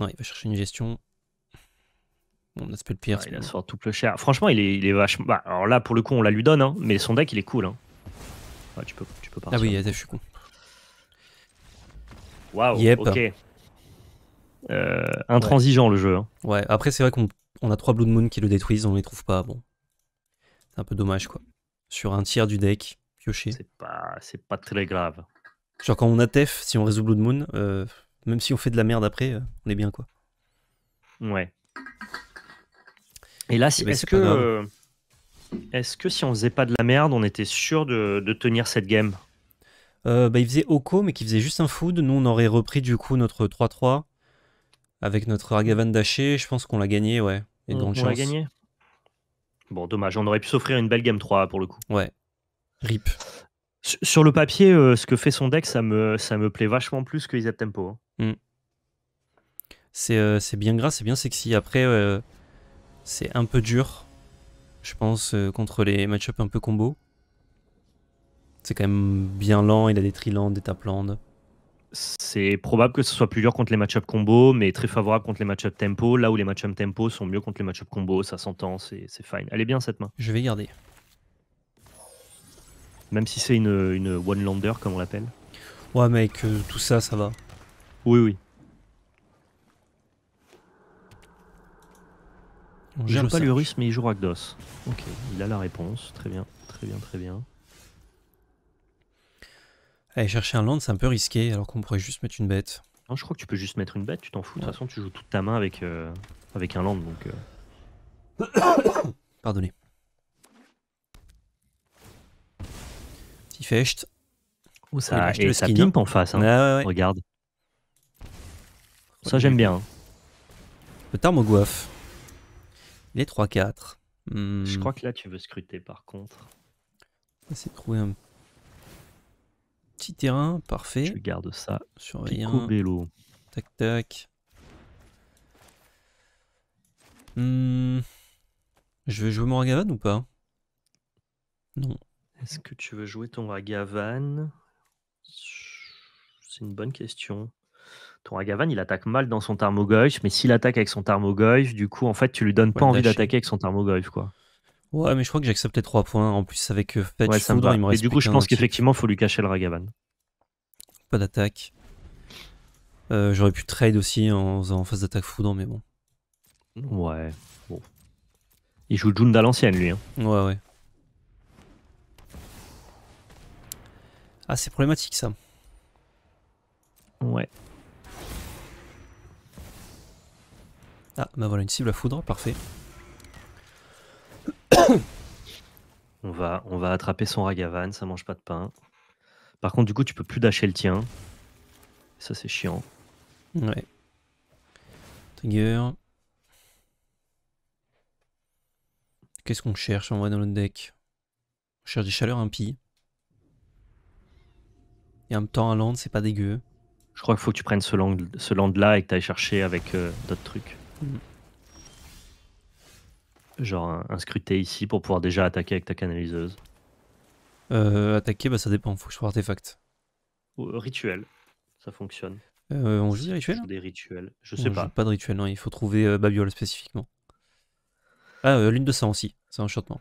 Non, il va chercher une gestion. Bon, on a le pire. Ah, il a tout le cher. Franchement, il est, il est vachement. bah, alors là, pour le coup, on la lui donne, hein, mais son deck, il est cool. Hein. tu, peux, partir. Ah oui, je suis con. Waouh, ok. Euh, intransigeant le jeu. Ouais, après, c'est vrai qu'on on a trois Blood Moon qui le détruisent, on les trouve pas. Bon, c'est un peu dommage quoi. Sur un tiers du deck, piocher. C'est pas, c'est pas très grave. Genre quand on a Tef, si on résout Blood Moon, euh, même si on fait de la merde après, euh, on est bien quoi. Ouais. Et là, si, eh ben, est-ce que, euh, est-ce que si on faisait pas de la merde, on était sûr de, tenir cette game bah, il faisait Oko, mais qui faisait juste un food. Nous, on aurait repris du coup notre 3-3 avec notre Ragavan Daché. Je pense qu'on l'a gagné, ouais on, gagné. Bon, dommage, on aurait pu s'offrir une belle game 3 pour le coup. Ouais. Rip. Sur le papier, euh, ce que fait son deck, ça me, ça me plaît vachement plus que Isap Tempo. Hein. Hmm. Euh, c'est bien gras, c'est bien sexy. Après, euh, c'est un peu dur, je pense, contre les match un peu combo. C'est quand même bien lent, il a des trilandes, des taplandes c'est probable que ce soit plus dur contre les match combo, mais très favorable contre les match tempo. Là où les match tempo sont mieux contre les match combo, ça s'entend, c'est fine. Elle est bien cette main. Je vais garder. Même si c'est une, one-lander, comme on l'appelle. Ouais, mec, euh, tout ça, ça va. Oui, oui. J'aime pas le russe, mais il joue Rakdos. Ok, il a la réponse. Très bien, très bien, très bien. Aller chercher un land, c'est un peu risqué, alors qu'on pourrait juste mettre une bête. Non, je crois que tu peux juste mettre une bête, tu t'en fous. De toute façon, tu joues toute ta main avec, euh, avec un land, donc... Euh. Pardonnez. Petit fecht. Oh, ça, et bah, ça hein. en face, hein. regarde. Ça, j'aime bien. Hein. Le il Les 3-4. Je hmm. crois que là, tu veux scruter, par contre. C'est un petit terrain, parfait. Je garde ça. Surveillant. Picobello. Tac, tac. Hmm. je vais jouer mon Ragavan ou pas Non. Est-ce que tu veux jouer ton Ragavan C'est une bonne question. Ton Ragavan, il attaque mal dans son Tarmogoyf, mais s'il attaque avec son Tarmogoyf, du coup, en fait, tu lui donnes pas envie d'attaquer avec son Tarmogoyf, quoi. Ouais, mais je crois que j'ai accepté 3 points. En plus, avec euh, Fetch Foudre, hein, il me reste Et du coup, je pense qu'effectivement, il faut lui cacher le Ragavan. Pas d'attaque. Euh, j'aurais pu trade aussi en, en phase d'attaque Foudre, mais bon. Ouais, bon. Il joue Junda à l'ancienne, lui. Hein. Ouais, ouais. Ah, c'est problématique, ça. Ouais. Ah, bah voilà, une cible à foudre, parfait. on, va, on va attraper son ragavan, ça mange pas de pain. Par contre, du coup, tu peux plus dâcher le tien. Ça, c'est chiant. Ouais. Trigger. Qu'est-ce qu'on cherche en vrai dans le deck On cherche des chaleurs impies. Et en même temps, un land, c'est pas dégueu. Je crois qu'il faut que tu prennes ce land, ce land là et que tu ailles chercher avec euh, d'autres trucs. Mm. Genre un, scruté ici pour pouvoir déjà attaquer avec ta canaliseuse euh, Attaquer, bah ça dépend, faut que je sois artefact. Euh, rituel, ça fonctionne. Euh, on joue des rituels hein Des rituels, je sais on pas. Joue pas de rituel, non, hein. il faut trouver Babiole spécifiquement. Ah, lune de ça aussi, c'est un enchantement.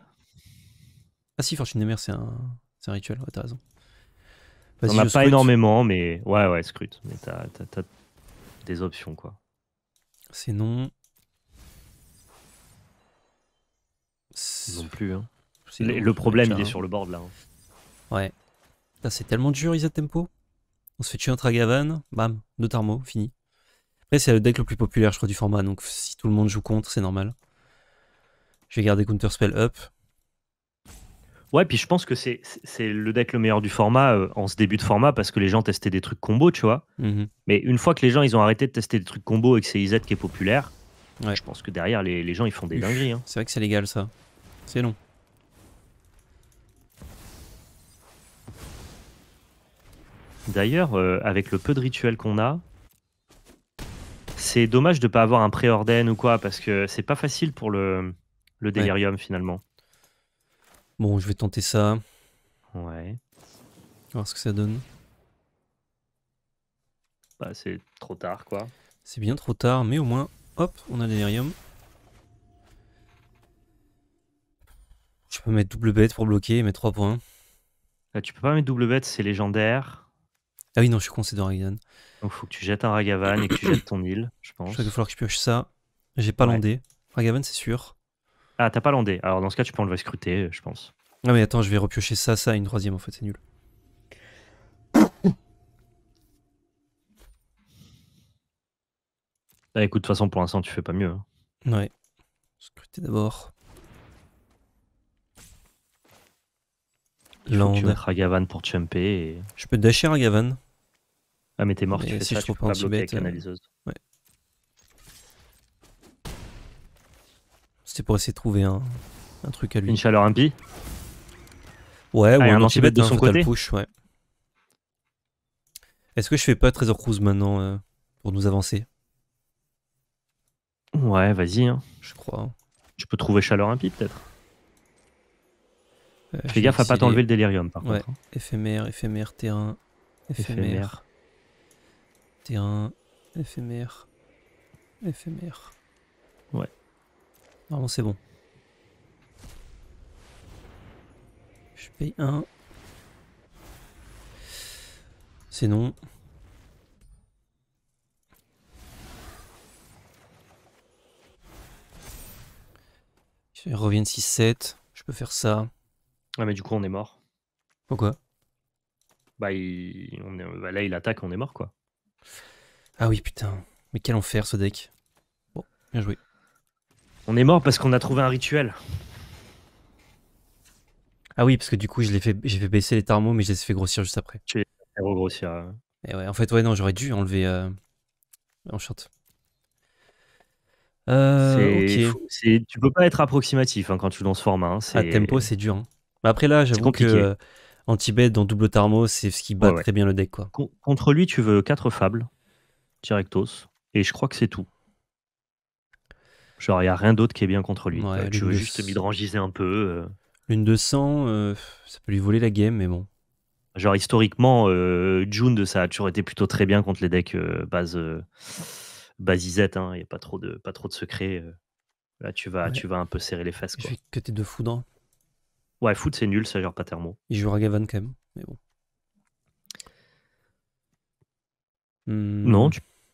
Ah si, Fortune des Mers, c'est un... un rituel, ouais, t'as raison. On a pas énormément, mais ouais, ouais, scrute. Mais t'as des options, quoi. C'est non. plus. Hein. Le, problème, il est hein. sur le board là. Hein. Ouais. C'est tellement dur, Isa Tempo. On se fait tuer un Tragavan, bam, deux Tarmo, fini. Après, c'est le deck le plus populaire, je crois, du format, donc si tout le monde joue contre, c'est normal. Je vais garder counter spell up. Ouais, puis je pense que c'est le deck le meilleur du format euh, en ce début de format parce que les gens testaient des trucs combo, tu vois. Mhm. Mais une fois que les gens ils ont arrêté de tester des trucs combo et que c'est Izet qui est populaire, ouais. je pense que derrière les, gens ils font des dingueries. C'est vrai que c'est légal ça. C'est long. D'ailleurs, euh, avec le peu de rituels qu'on a, c'est dommage de ne pas avoir un pré ou quoi, parce que c'est pas facile pour le, le délirium finalement. Bon, je vais tenter ça. Ouais. Voir ce que ça donne. Bah, c'est trop tard quoi. C'est bien trop tard, mais au moins, hop, on a délirium. tu peux mettre double bête pour bloquer et mettre 3 points. Euh, tu peux pas mettre double bête, c'est légendaire. Ah oui, non, je suis con, c'est de Ragavan. Donc faut que tu jettes un Ragavan et que tu jettes ton île, je pense. Il va falloir que je pioche ça. J'ai pas landé. Ragavan, c'est sûr. Ah, t'as pas landé. Alors dans ce cas, tu peux enlever scruter, je pense. Ah mais attends, je vais repiocher ça, ça, une troisième en fait, c'est nul. Bah écoute, de toute façon, pour l'instant, tu fais pas mieux. Hein. Ouais. Scruter d'abord. Je peux mettre Ragavan pour chumper Et... Je peux dasher Ragavan. Ah, mais t'es mort, tu si je trouve pas, bloquer avec C'était pour essayer de trouver un, truc à lui. Une chaleur impie Ouais, ah, ou un, un bête de hein, son côté. Push, ouais. Est-ce que je fais pas Trésor Cruise maintenant euh, pour nous avancer Ouais, vas-y. Hein. Je crois. Hein. Tu peux trouver chaleur impie peut-être euh, Fais gaffe à pas t'enlever le délirium par contre. Hein. Éphémère, éphémère, terrain, éphémère. éphémère. Terrain, éphémère, éphémère. Ouais. Normalement c'est bon. Je paye 1. C'est non. Je reviens 6-7. Je peux faire ça. Ouais, ah, mais du coup, on est mort. Pourquoi bah, on est... Bah, là, il attaque, on est mort, quoi. Ah oui, putain. Mais quel enfer, ce deck. Bon, bien joué. On est mort parce qu'on a trouvé un rituel. Ah oui, parce que du coup, j'ai fait... fait baisser les tarmots, mais je les ai fait grossir juste après. Tu les fait regrossir. Et eh ouais, en fait, ouais, non, j'aurais dû enlever euh... en short. Euh, tu peux pas être approximatif hein, quand tu lances format. Hein, à ah, tempo, c'est dur. Hein. Mais après là, j'avoue que euh, dans double tarmo, c'est ce qui bat très bien le deck. Quoi. Contre lui, tu veux 4 fables, directos, et je crois que c'est tout. Genre, il n'y a rien d'autre qui est bien contre lui. tu veux juste midrangiser un peu. Euh. L'une de sang, euh, ça peut lui voler la game, mais bon. Genre, historiquement, euh, June, ça a toujours été plutôt très bien contre les decks base, base IZ. Hein. Il n'y a pas trop de, pas trop de secrets. Là, tu vas, tu vas un peu serrer les fesses. Quoi. Je fais que t'es de foudre. Ouais, foot, c'est nul, ça gère pas thermo. Il jouera Gavan quand mais bon. Hmm. Non,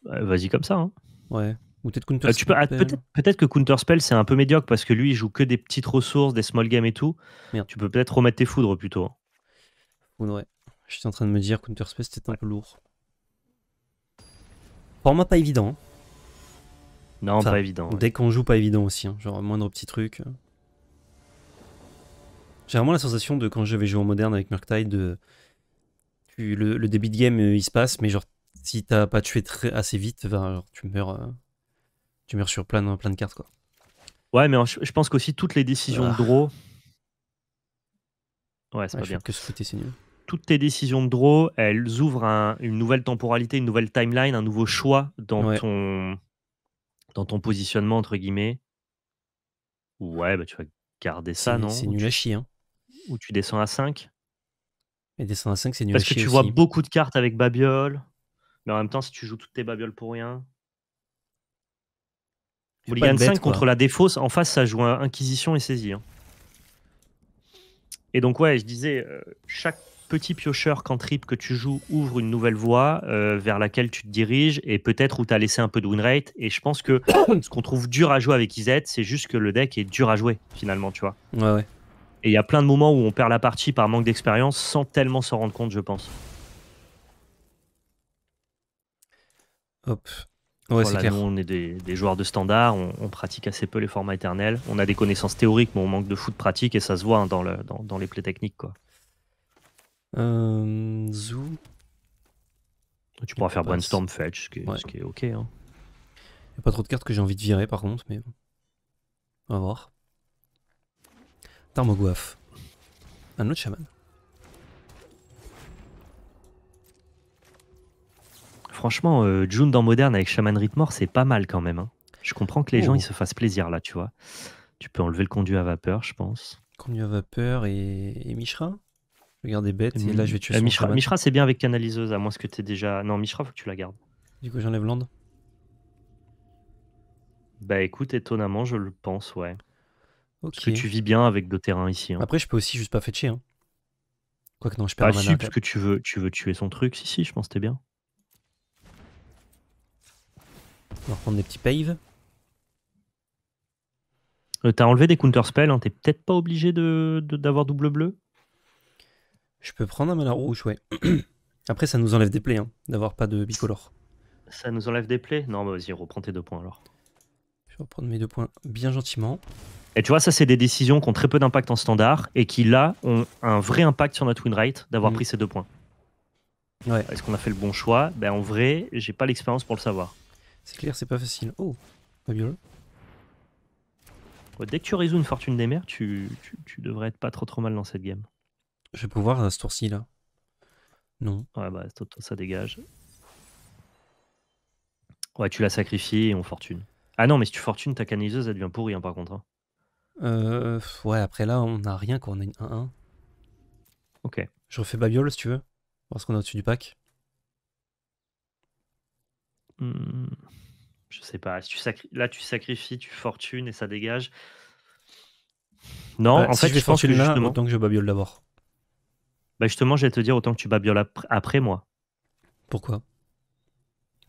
euh, vas-y comme ça. Hein. Ouais. Ou peut-être Counter euh, ah, peut-être, que Counterspell c'est un peu médiocre parce que lui il joue que des petites ressources, des small games et tout. Merde. Tu peux peut-être remettre tes foudres plutôt. Hein. Ouais. J'étais en train de me dire Counterspell c'était un peu lourd. moi pas évident. Hein. Non, pas évident. Dès qu'on joue pas évident aussi, hein. genre moindre petit truc. Euh. J'ai vraiment la sensation de quand j'avais joué en moderne avec Murktide, le, début de game euh, il se passe, mais genre si t'as pas tué assez vite, ben, tu meurs, euh, tu meurs sur plein, de cartes quoi. Ouais, mais je, pense qu'aussi toutes les décisions de ah. draw. Ouais, c'est pas bien. Que Toutes tes décisions de draw, elles ouvrent une nouvelle temporalité, une nouvelle timeline, un nouveau choix dans ton dans ton positionnement entre guillemets. Ouais, bah tu vas garder ça, non C'est nul à chier. Hein où tu descends à 5. Et descendre à 5, c'est nul. Parce que tu vois beaucoup de cartes avec babiole, mais en même temps, si tu joues toutes tes babioles pour rien. Mulligan 5 contre la défausse, en face, ça joue Inquisition et saisie. Hein. Et donc, ouais, je disais, euh, chaque petit piocheur trip que tu joues ouvre une nouvelle voie euh, vers laquelle tu te diriges et peut-être où tu as laissé un peu de win rate. Et je pense que ce qu'on trouve dur à jouer avec Izet, c'est juste que le deck est dur à jouer finalement, tu vois. Ouais, ouais. Et il y a plein de moments où on perd la partie par manque d'expérience sans tellement s'en rendre compte, je pense. Hop. Ouais, c'est clair. Nous, on est des, joueurs de standard, on, pratique assez peu les formats éternels. On a des connaissances théoriques, mais on manque de foot pratique et ça se voit hein, dans, les plays techniques. Quoi. Euh, tu pourras faire brainstorm fetch, ce qui est, ok. Il hein. n'y a pas trop de cartes que j'ai envie de virer par contre, mais on va voir. Tarmogwaf. Un autre chaman. Franchement, euh, June dans Moderne avec Shaman Ritmore, c'est pas mal quand même. Hein. Je comprends que les gens oh. ils se fassent plaisir là, tu vois. Tu peux enlever le conduit à vapeur, je pense. Conduit à vapeur et, et Mishra Regardez bête, et, et là je vais tuer euh, Mishra, Mishra c'est bien avec canaliseuse, à moins que tu déjà. Non, Mishra, faut que tu la gardes. Du coup, j'enlève Land. Bah écoute, étonnamment, je le pense, ouais. Parce que tu vis bien avec deux terrains ici. Hein. Après, je peux aussi juste pas fetcher. Hein. quoi que non, je perds Bah que tu veux, tu veux tuer son truc. Si, si, je pense que t'es bien. On va reprendre des petits paves. Euh, t'as enlevé des counterspells, hein, t'es peut-être pas obligé d'avoir de, double bleu. Je peux prendre un mana rouge, ouais. Après, ça nous enlève des plaies hein, d'avoir pas de bicolore. Ça nous enlève des plaies Non, bah vas-y, reprends tes deux points alors. Je vais reprendre mes deux points bien gentiment. Et tu vois, ça, c'est des décisions qui ont très peu d'impact en standard et qui, là, ont un vrai impact sur notre win rate d'avoir mm. pris ces deux points. Ouais. Est-ce qu'on a fait le bon choix ben, En vrai, j'ai pas l'expérience pour le savoir. C'est clair, c'est pas facile. Oh, pas Dès que tu résous une fortune des mers, tu, devrais être pas trop trop mal dans cette game. Je vais pouvoir à euh, ce tour-ci là. Non. Ouais, bah, ça dégage. Ouais, tu l'as sacrifié et on fortune. Ah non, mais si tu fortunes, ta canaliseuse, elle devient pourrie hein, par contre. Hein. Euh, ouais, après là, on a rien qu'on on a 1-1. Ok. Je refais Babiole si tu veux, parce qu'on est au-dessus du pack. Hmm, je sais pas. Si tu Là, tu sacrifies, tu fortunes et ça dégage. Non, bah, en fait, je, vais je pense là, justement... autant que je babiole d'abord. Bah justement, vais te dire autant que tu babiole après, moi. Pourquoi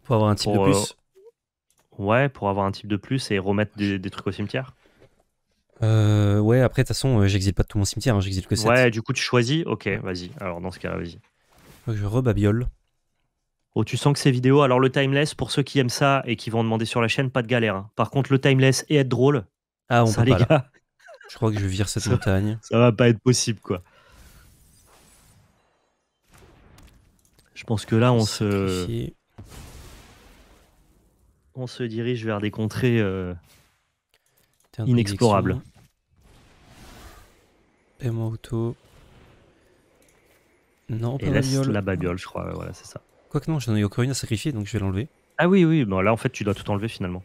Pour avoir un type de plus euh, Ouais, pour avoir un type de plus et remettre des trucs au cimetière. Euh, ouais, après, de toute façon, euh, j'existe pas de tout mon cimetière, hein, j'exile que ça. Ouais, du coup, tu choisis Ok, vas-y. Alors, dans ce cas, vas-y. Je rebabiole. Oh, tu sens que ces vidéos. Alors, le timeless, pour ceux qui aiment ça et qui vont demander sur la chaîne, pas de galère. Hein. Par contre, le timeless et être drôle, Ah, on va les gars, Je crois que je vire cette montagne. ça va pas être possible, quoi. Je pense que là, on se, on se dirige vers des contrées euh, inexplorable. Paiement auto. Non, pas la babiole, je crois. Voilà, c'est ça. Quoique non, j'en ai encore une à sacrifier, donc je vais l'enlever. Ah oui, oui. Bon, là, en fait, tu dois tout enlever finalement.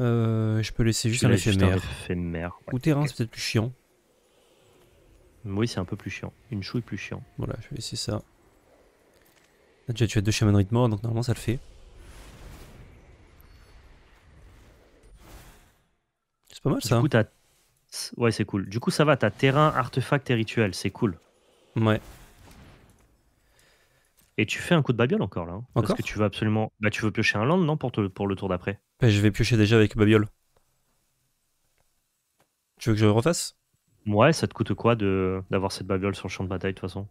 Euh, je peux laisser juste un éphémère. Ou terrain, c'est peut-être plus chiant. Oui, c'est un peu plus chiant. Une chouille plus chiant. Voilà, je vais laisser ça. Là, déjà, tu as deux chamans de mort, donc normalement ça le fait. pas mal ça. Du Ouais, c'est cool. Du coup, ça va, t'as terrain, artefact et rituel, c'est cool. Ouais. Et tu fais un coup de babiole encore là. Hein. encore parce que tu veux absolument. Bah, tu veux piocher un land, non, pour, pour le tour d'après bah, Je vais piocher déjà avec babiole. Tu veux que je le refasse Ouais, ça te coûte quoi de d'avoir cette babiole sur le champ de bataille de toute façon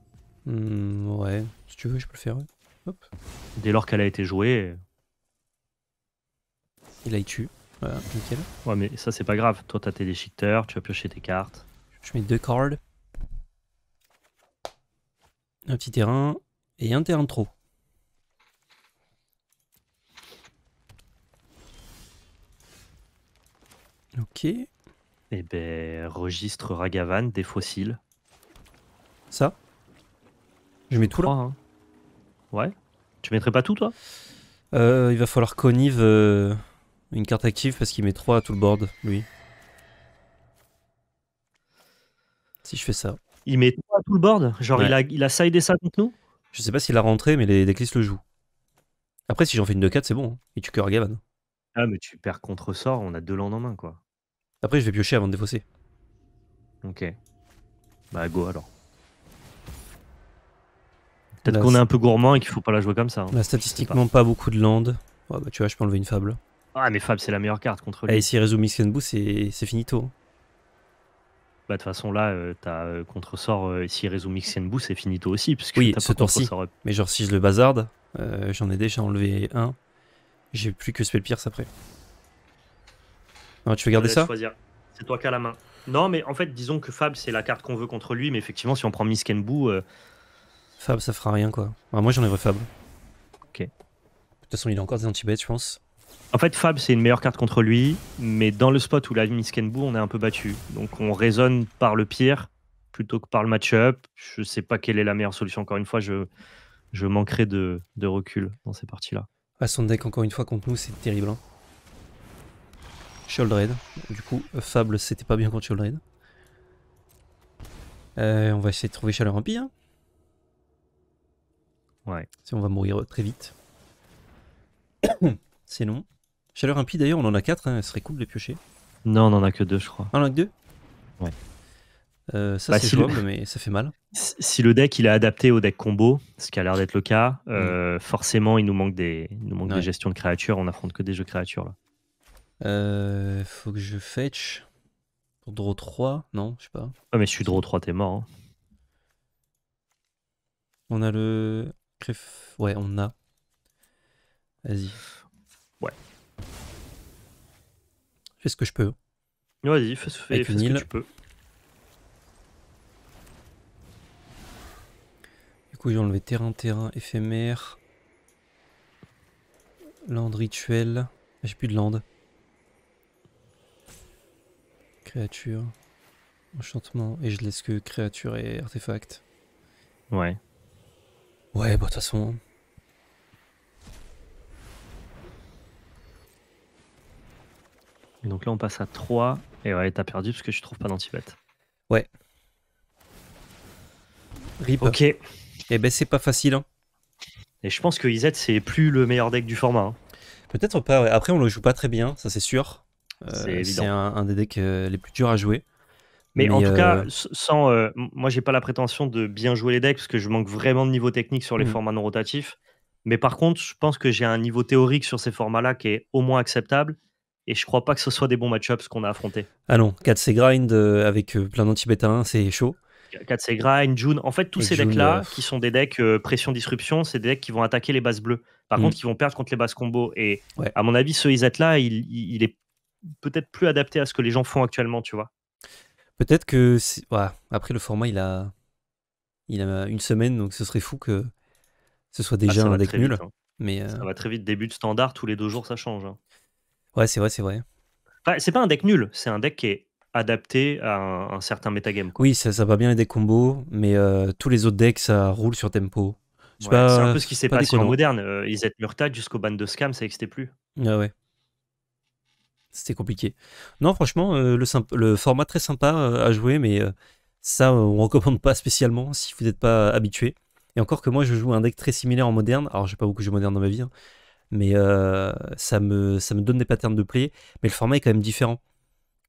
mmh, Ouais, si tu veux, je peux le faire. Hop. Dès lors qu'elle a été jouée. Il a y Ouais, mais ça, c'est pas grave. Toi, t'as tes déchiqueteurs, tu vas piocher tes cartes. Je mets deux cards. Un petit terrain et un terrain trop. Ok. Eh ben, registre Ragavan des fossiles. Ça Je mets tout là. Hein. Ouais. Tu mettrais pas tout, toi euh, Il va falloir y une carte active parce qu'il met 3 à tout le board, lui. Si je fais ça. Il met 3 à tout le board Genre il, a, il a des ça contre nous Je sais pas s'il a rentré, mais les déclistes le jouent. Après, si j'en fais une 2-4, c'est bon. Hein. Et tu cœur Gavan. Ah, mais tu perds contre sort, on a deux landes en main, quoi. Après, je vais piocher avant de défausser. Ok. Bah, go alors. Peut-être qu'on est un peu gourmand et qu'il faut pas la jouer comme ça. On hein. statistiquement, pas. beaucoup de landes. Ouais, bah, tu vois, je peux enlever une fable. Ah, mais Fab, c'est la meilleure carte contre lui. Et eh, si résout Mix and c'est finito. Hein. Bah, de toute façon, là, euh, t'as euh, contre-sort. Euh, s'il résout Mix and c'est finito aussi. Parce que oui, ce tour-ci. Mais genre, si je le bazarde, euh, j'en ai déjà enlevé un. J'ai plus que Spell Pierce après. Non, tu veux garder ça C'est toi qui as la main. Non, mais en fait, disons que Fab, c'est la carte qu'on veut contre lui. Mais effectivement, si on prend Miss euh... Fab, ça fera rien, quoi. moi, j'enlèverai Fab. Ok. De toute façon, il a encore des anti je pense. En fait, Fab, c'est une meilleure carte contre lui, mais dans le spot où la Miskenbu, on est un peu battu. Donc on raisonne par le pire plutôt que par le match-up. Je ne sais pas quelle est la meilleure solution. Encore une fois, je, je manquerai de, recul dans ces parties-là. À bah, son deck, encore une fois, contre nous, c'est terrible. Hein. Du coup, Fable, c'était pas bien contre Shouldred. Euh, on va essayer de trouver Chaleur Empire. Ouais. Si on va mourir très vite. C'est long Chaleur impie d'ailleurs, on en a 4, ce serait cool de les piocher. Non, on en a que 2 je crois. Ah, on en a que 2 Ouais. Euh, ça bah, c'est si mais ça fait mal. Si le deck il est adapté au deck combo, ce qui a l'air d'être le cas, euh, mm. forcément il nous manque, des, nous manque des gestions de créatures, on affronte que des jeux créatures là. Euh, faut que je fetch pour draw 3, non, je sais pas. Ah mais si suis draw 3 t'es mort. Hein. On a le... Ouais, on a. Vas-y fais ce que je peux. Vas-y, fais, ce que tu peux. Du coup, j'ai enlevé terrain, terrain, éphémère. Land rituel. Ah, j'ai plus de land. Créature. Enchantement. Et je laisse que créature et artefact. Ouais. Ouais, bah de toute façon, donc là, on passe à 3. Et ouais, t'as perdu parce que je trouve pas d'anti-bet. Ouais. Rip. Ok. Et eh ben, c'est pas facile. Hein. Et je pense que IZ, c'est plus le meilleur deck du format. Hein. Peut-être pas, Après, on le joue pas très bien, ça c'est sûr. Euh, évident. c'est un, des decks euh, les plus durs à jouer. Mais, en tout cas, euh, sans, moi, j'ai pas la prétention de bien jouer les decks parce que je manque vraiment de niveau technique sur les mm. formats non rotatifs. Mais par contre, je pense que j'ai un niveau théorique sur ces formats-là qui est au moins acceptable et je crois pas que ce soit des bons match-ups qu'on a affrontés. Ah non, 4C Grind euh, avec euh, plein d'antibétains, c'est chaud. 4C Grind, June, en fait, tous ces decks-là, euh, qui sont des decks pression-disruption, c'est des decks qui vont attaquer les bases bleues. Par mm. contre, qui vont perdre contre les bases combo. Et à mon avis, ce Izet-là, il, est peut-être plus adapté à ce que les gens font actuellement, tu vois. Peut-être que. après, le format, il a... il a une semaine, donc ce serait fou que ce soit ah, déjà un deck nul. Hein. Mais Ça va très vite, début de standard, tous les deux jours ça change. Hein. Ouais, c'est vrai, c'est vrai. Ah, c'est pas un deck nul, c'est un deck qui est adapté à un, certain metagame. Oui, ça, va bien les decks combos, mais euh, tous les autres decks, ça roule sur tempo. c'est un peu ce qui s'est passé en moderne. Euh, ils étaient Murta jusqu'au ban de Scam, ça n'existait plus. Ouais, ah ouais. C'était compliqué. Non, franchement, euh, le, format très sympa à jouer, mais ça, on recommande pas spécialement si vous n'êtes pas habitué. Et encore que moi, je joue un deck très similaire en moderne. Alors, j'ai pas beaucoup joué moderne dans ma vie, hein, mais euh, ça, me, ça me donne des patterns de play. Mais le format est quand même différent.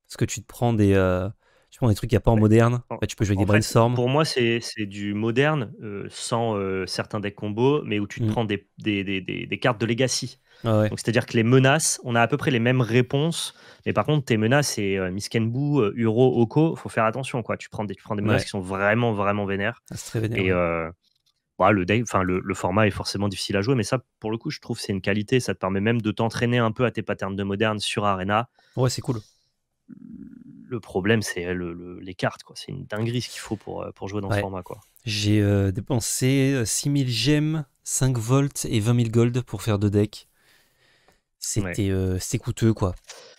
Parce que tu te prends des, euh, tu prends des trucs qu'il n'y a pas en moderne. Bah, tu peux jouer des brainstorms. Pour moi, c'est du moderne euh, sans certains decks combos, mais où tu te mm. prends des, des, des, des, cartes de legacy. Ah donc C'est-à-dire que les menaces, on a à peu près les mêmes réponses, mais par contre, tes menaces, c'est Miskenbu, Uro, Oko, faut faire attention. quoi. Tu prends des, tu prends des menaces qui sont vraiment, vraiment vénères. Ah, c'est très vénère, bah, le, le, format est forcément difficile à jouer, mais ça, pour le coup, je trouve c'est une qualité. Ça te permet même de t'entraîner un peu à tes patterns de moderne sur Arena. Ouais, c'est cool. Le problème, c'est euh, les cartes. C'est une dinguerie ce qu'il faut pour, euh, jouer dans ce format. J'ai euh, dépensé 6000 gemmes, 5 volts et 20 000 gold pour faire deux decks. C'était coûteux, quoi.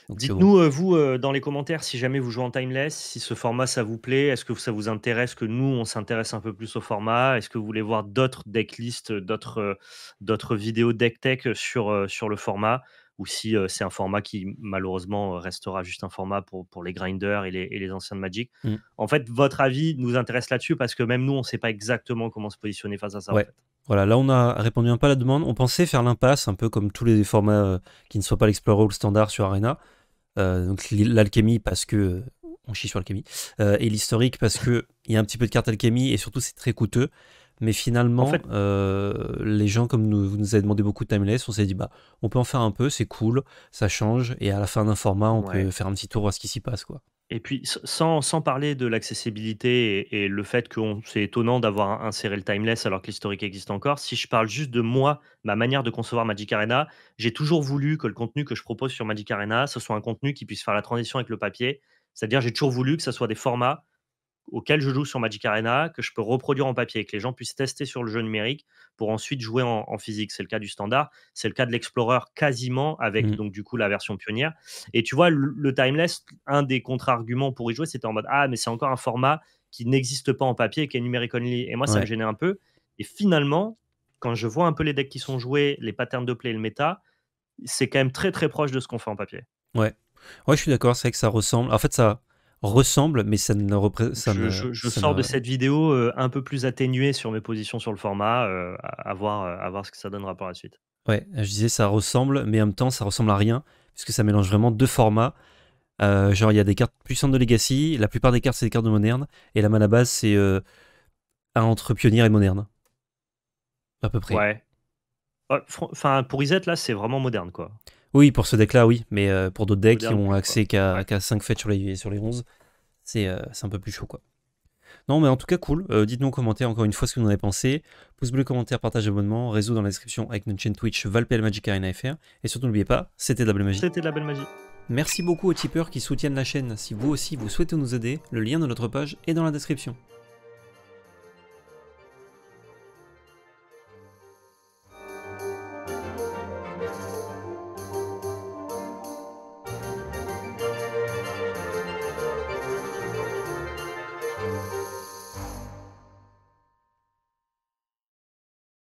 Dites-nous, euh, vous, euh, dans les commentaires, si jamais vous jouez en timeless, si ce format, ça vous plaît, est-ce que ça vous intéresse que nous, on s'intéresse un peu plus au format Est-ce que vous voulez voir d'autres decklists, d'autres euh, d'autres vidéos deck tech sur, sur le format Ou si c'est un format qui, malheureusement, restera juste un format pour, pour les grinders et les, les anciens de Magic mm. En fait, votre avis nous intéresse là-dessus parce que même nous, on ne sait pas exactement comment se positionner face à ça. Voilà, là on a répondu un peu à la demande. On pensait faire l'impasse, un peu comme tous les formats qui ne soient pas l'Explorer ou le standard sur Arena. Euh, donc l'alchimie parce que on chie sur l'alchimie euh, et l'historique parce que il y a un petit peu de cartes alchimie et surtout c'est très coûteux. Mais finalement, euh, les gens, comme vous nous avez demandé beaucoup de timeless, on s'est dit, bah, on peut en faire un peu, c'est cool, ça change, et à la fin d'un format, on peut faire un petit tour, voir ce qui s'y passe. quoi. Et puis, sans, parler de l'accessibilité et, le fait que c'est étonnant d'avoir inséré le timeless alors que l'historique existe encore, si je parle juste de moi, ma manière de concevoir Magic Arena, j'ai toujours voulu que le contenu que je propose sur Magic Arena, ce soit un contenu qui puisse faire la transition avec le papier. C'est-à-dire, j'ai toujours voulu que ce soit des formats auquel je joue sur Magic Arena, que je peux reproduire en papier, et que les gens puissent tester sur le jeu numérique pour ensuite jouer en, physique. C'est le cas du standard, c'est le cas de l'Explorer quasiment avec mmh. donc du coup la version pionnière. Et tu vois, le, Timeless, un des contre-arguments pour y jouer, c'était en mode Ah, mais c'est encore un format qui n'existe pas en papier, qui est numérique only. Et moi, ça me gênait un peu. Et finalement, quand je vois un peu les decks qui sont joués, les patterns de play et le méta, c'est quand même très très proche de ce qu'on fait en papier. Ouais. Ouais, je suis d'accord, c'est vrai que ça ressemble. En fait, ça, ressemble, mais ça ne représente. Je, je, sors de cette vidéo euh, un peu plus atténué sur mes positions sur le format, euh, euh, à, voir, ce que ça donnera par la suite. Ouais, je disais ça ressemble, mais en même temps ça ressemble à rien, puisque ça mélange vraiment deux formats. genre il y a des cartes puissantes de Legacy, la plupart des cartes c'est des cartes de moderne, et la main à base c'est un entre Pionniers et moderne. À peu près. Ouais. Enfin, pour Izet, là, c'est vraiment moderne, quoi. Oui, pour ce deck-là, oui, mais euh, pour d'autres decks qui ont accès qu'à 5 fêtes sur les, sur les 11, euh, c'est un peu plus chaud, quoi. Non, mais en tout cas, cool. Euh, dites-nous en commentaire encore une fois ce que vous en avez pensé. Pouce bleu, commentaire, partage, abonnement. Réseau dans la description avec notre chaîne Twitch ValPL Magic Arena FR. Et surtout, n'oubliez pas, c'était de la belle magie. C'était de la belle magie. Merci beaucoup aux tipeurs qui soutiennent la chaîne. Si vous aussi vous souhaitez nous aider, le lien de notre page est dans la description.